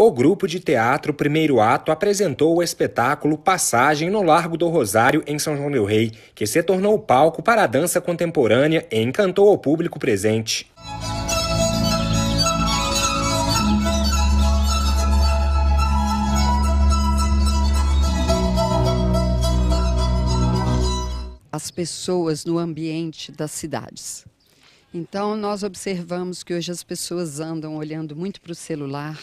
O grupo de teatro Primeiro Ato apresentou o espetáculo Passagem no Largo do Rosário, em São João Del Rei, que se tornou o palco para a dança contemporânea e encantou o público presente. As pessoas no ambiente das cidades. Então, nós observamos que hoje as pessoas andam olhando muito para o celular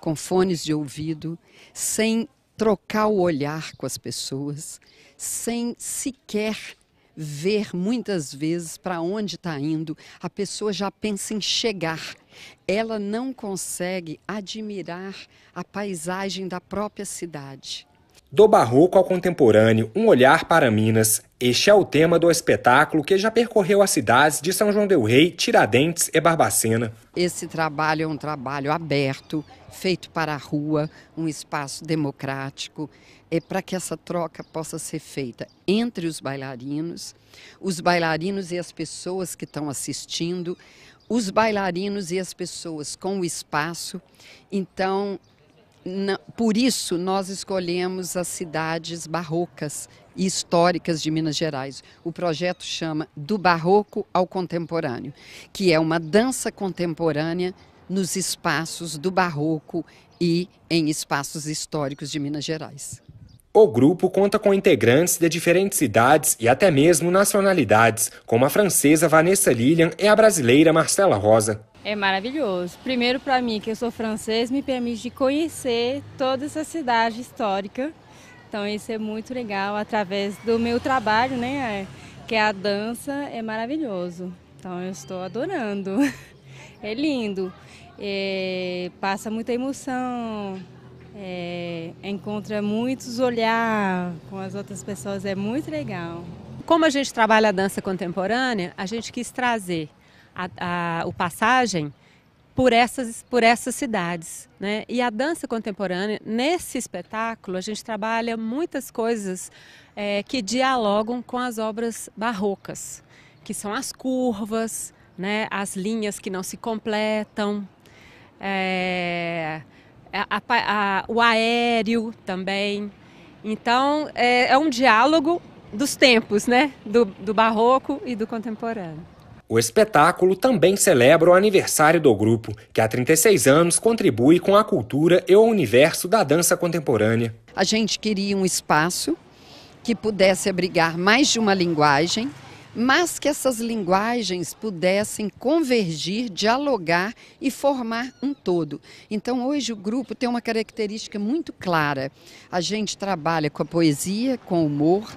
com fones de ouvido, sem trocar o olhar com as pessoas, sem sequer ver muitas vezes para onde está indo. A pessoa já pensa em chegar. Ela não consegue admirar a paisagem da própria cidade. Do barroco ao contemporâneo, um olhar para Minas. Este é o tema do espetáculo que já percorreu as cidades de São João del Rei, Tiradentes e Barbacena. Esse trabalho é um trabalho aberto, feito para a rua, um espaço democrático, é para que essa troca possa ser feita entre os bailarinos, os bailarinos e as pessoas que estão assistindo, os bailarinos e as pessoas com o espaço. Então, por isso nós escolhemos as cidades barrocas e históricas de Minas Gerais. O projeto chama Do Barroco ao Contemporâneo, que é uma dança contemporânea nos espaços do barroco e em espaços históricos de Minas Gerais. O grupo conta com integrantes de diferentes idades e até mesmo nacionalidades, como a francesa Vanessa Lilian e a brasileira Marcela Rosa. É maravilhoso. Primeiro, para mim, que eu sou francês, me permite conhecer toda essa cidade histórica. Então, isso é muito legal através do meu trabalho, né? É, que é a dança, é maravilhoso. Então, eu estou adorando. É lindo. É, passa muita emoção, é, encontra muitos olhar com as outras pessoas, é muito legal. Como a gente trabalha a dança contemporânea, a gente quis trazer a, a, o passagem por essas, por essas cidades. Né? E a dança contemporânea, nesse espetáculo, a gente trabalha muitas coisas é, que dialogam com as obras barrocas, que são as curvas, né? as linhas que não se completam. É é, a, a, o aéreo também. Então, é, é, um diálogo dos tempos, né? Do, do barroco e do contemporâneo. O espetáculo também celebra o aniversário do grupo, que há 36 anos contribui com a cultura e o universo da dança contemporânea. A gente queria um espaço que pudesse abrigar mais de uma linguagem mas que essas linguagens pudessem convergir, dialogar e formar um todo. Então, hoje, o grupo tem uma característica muito clara. A gente trabalha com a poesia, com o humor,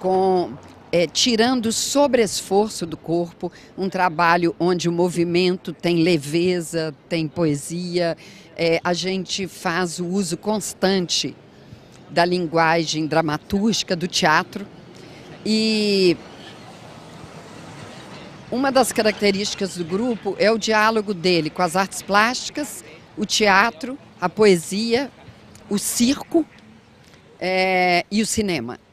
com é, tirando o sobreesforço do corpo, um trabalho onde o movimento tem leveza, tem poesia. É, a gente faz o uso constante da linguagem dramatúrgica do teatro e uma das características do grupo é o diálogo dele com as artes plásticas, o teatro, a poesia, o circo é, e o cinema.